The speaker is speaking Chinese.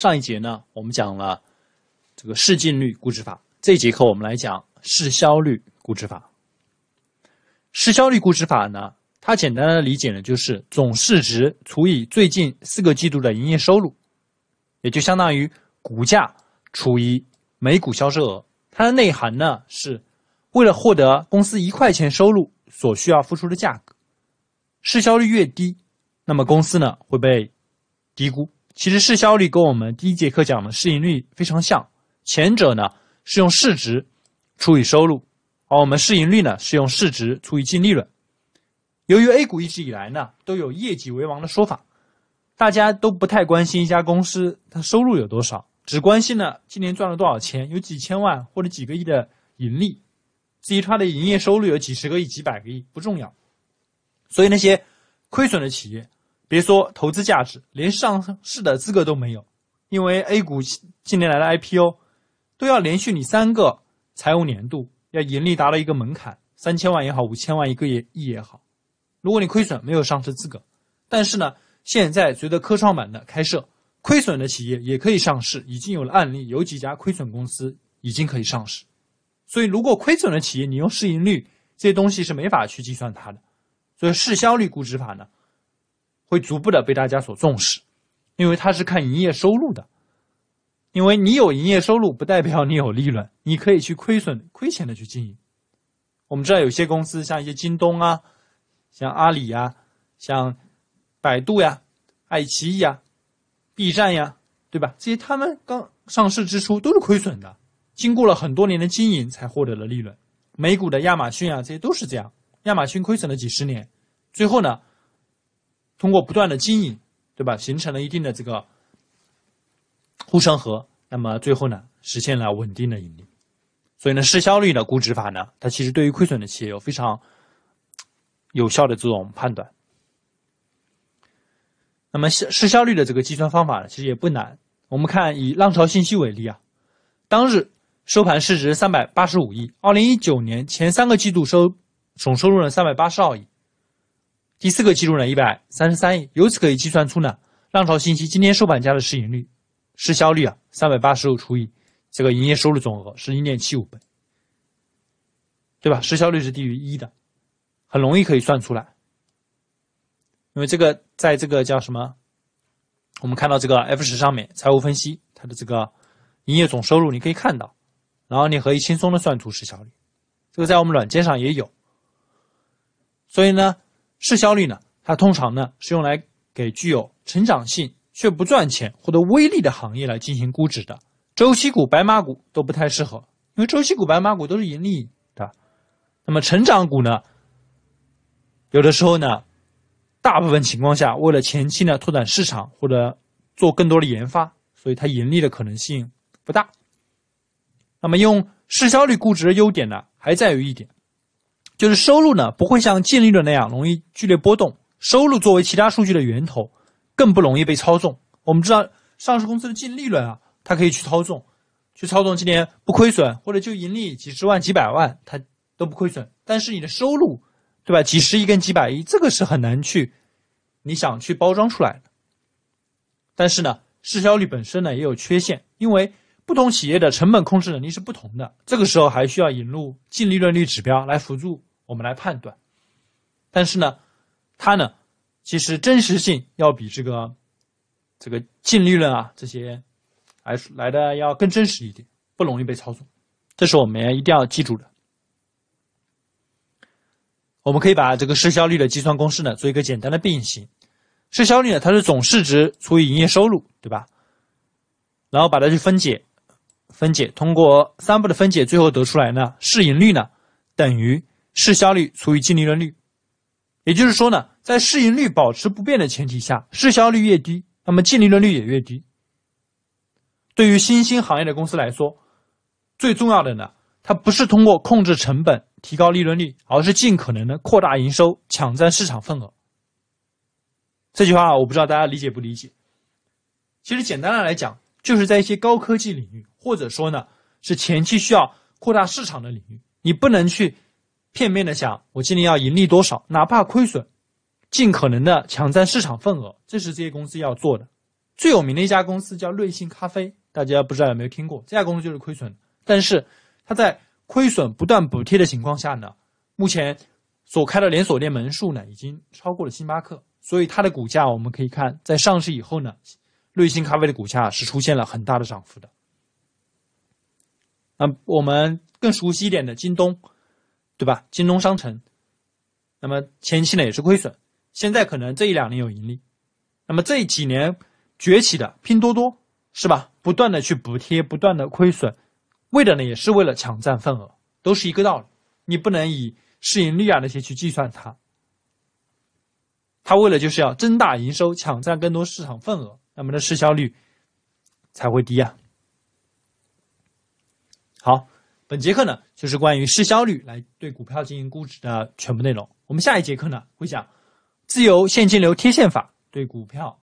上一节呢，我们讲了这个市净率估值法。这节课我们来讲市销率估值法。市销率估值法呢，它简单的理解呢，就是总市值除以最近四个季度的营业收入，也就相当于股价除以每股销售额。它的内涵呢，是为了获得公司一块钱收入所需要付出的价格。市销率越低，那么公司呢会被低估。其实市销率跟我们第一节课讲的市盈率非常像，前者呢是用市值除以收入，而我们市盈率呢是用市值除以净利润。由于 A 股一直以来呢都有业绩为王的说法，大家都不太关心一家公司它收入有多少，只关心呢今年赚了多少钱，有几千万或者几个亿的盈利，至于它的营业收入有几十个亿、几百个亿不重要，所以那些亏损的企业。别说投资价值，连上市的资格都没有，因为 A 股近年来的 IPO，都要连续你三个财务年度要盈利达到一个门槛，三千万也好，五千万一个亿也好，如果你亏损没有上市资格。但是呢，现在随着科创板的开设，亏损的企业也可以上市，已经有了案例，有几家亏损公司已经可以上市。所以，如果亏损的企业，你用市盈率这些东西是没法去计算它的。所以，市销率估值法呢？会逐步的被大家所重视，因为它是看营业收入的，因为你有营业收入不代表你有利润，你可以去亏损、亏钱的去经营。我们知道有些公司像一些京东啊、像阿里呀、像百度呀、爱奇艺呀、B 站呀，对吧？这些他们刚上市之初都是亏损的，经过了很多年的经营才获得了利润。美股的亚马逊啊，这些都是这样，亚马逊亏损了几十年，最后呢？通过不断的经营，对吧？形成了一定的这个护城河，那么最后呢，实现了稳定的盈利。所以呢，市销率的估值法呢，它其实对于亏损的企业有非常有效的这种判断。那么市市销率的这个计算方法呢，其实也不难。我们看以浪潮信息为例啊，当日收盘市值三百八十五亿，二零一九年前三个季度收总收入呢三百八十二亿。第四个季度呢，一百三十三亿。由此可以计算出呢，浪潮信息今天收盘价的市盈率、市销率啊，三百八十五除以这个营业收入总额是一点七五倍，对吧？市销率是低于一的，很容易可以算出来。因为这个在这个叫什么，我们看到这个 F 十上面财务分析它的这个营业总收入，你可以看到，然后你可以轻松的算出市销率。这个在我们软件上也有，所以呢。市销率呢？它通常呢是用来给具有成长性却不赚钱或者微利的行业来进行估值的。周期股、白马股都不太适合，因为周期股、白马股都是盈利的。那么成长股呢？有的时候呢，大部分情况下，为了前期呢拓展市场或者做更多的研发，所以它盈利的可能性不大。那么用市销率估值的优点呢，还在于一点。就是收入呢，不会像净利润那样容易剧烈波动。收入作为其他数据的源头，更不容易被操纵。我们知道，上市公司的净利润啊，它可以去操纵，去操纵今年不亏损，或者就盈利几十万、几百万，它都不亏损。但是你的收入，对吧？几十亿跟几百亿，这个是很难去你想去包装出来的。但是呢，市销率本身呢也有缺陷，因为不同企业的成本控制能力是不同的。这个时候还需要引入净利润率指标来辅助。我们来判断，但是呢，它呢，其实真实性要比这个这个净利润啊这些来来的要更真实一点，不容易被操纵。这是我们要一定要记住的。我们可以把这个市销率的计算公式呢做一个简单的变形。市销率呢，它是总市值除以营业收入，对吧？然后把它去分解分解，通过三步的分解，最后得出来呢，市盈率呢等于。市销率除以净利润率，也就是说呢，在市盈率保持不变的前提下，市销率越低，那么净利润率也越低。对于新兴行业的公司来说，最重要的呢，它不是通过控制成本提高利润率，而是尽可能的扩大营收，抢占市场份额。这句话我不知道大家理解不理解。其实简单的来讲，就是在一些高科技领域，或者说呢是前期需要扩大市场的领域，你不能去。片面的想，我今年要盈利多少，哪怕亏损，尽可能的抢占市场份额，这是这些公司要做的。最有名的一家公司叫瑞幸咖啡，大家不知道有没有听过？这家公司就是亏损，但是它在亏损不断补贴的情况下呢，目前所开的连锁店门数呢，已经超过了星巴克，所以它的股价我们可以看，在上市以后呢，瑞幸咖啡的股价是出现了很大的涨幅的。那我们更熟悉一点的京东。对吧？京东商城，那么前期呢也是亏损，现在可能这一两年有盈利。那么这几年崛起的拼多多是吧？不断的去补贴，不断的亏损，为的呢也是为了抢占份额，都是一个道理。你不能以市盈率啊那些去计算它，它为了就是要增大营收，抢占更多市场份额，那么的市销率才会低呀。好。本节课呢，就是关于市销率来对股票进行估值的全部内容。我们下一节课呢，会讲自由现金流贴现法对股票。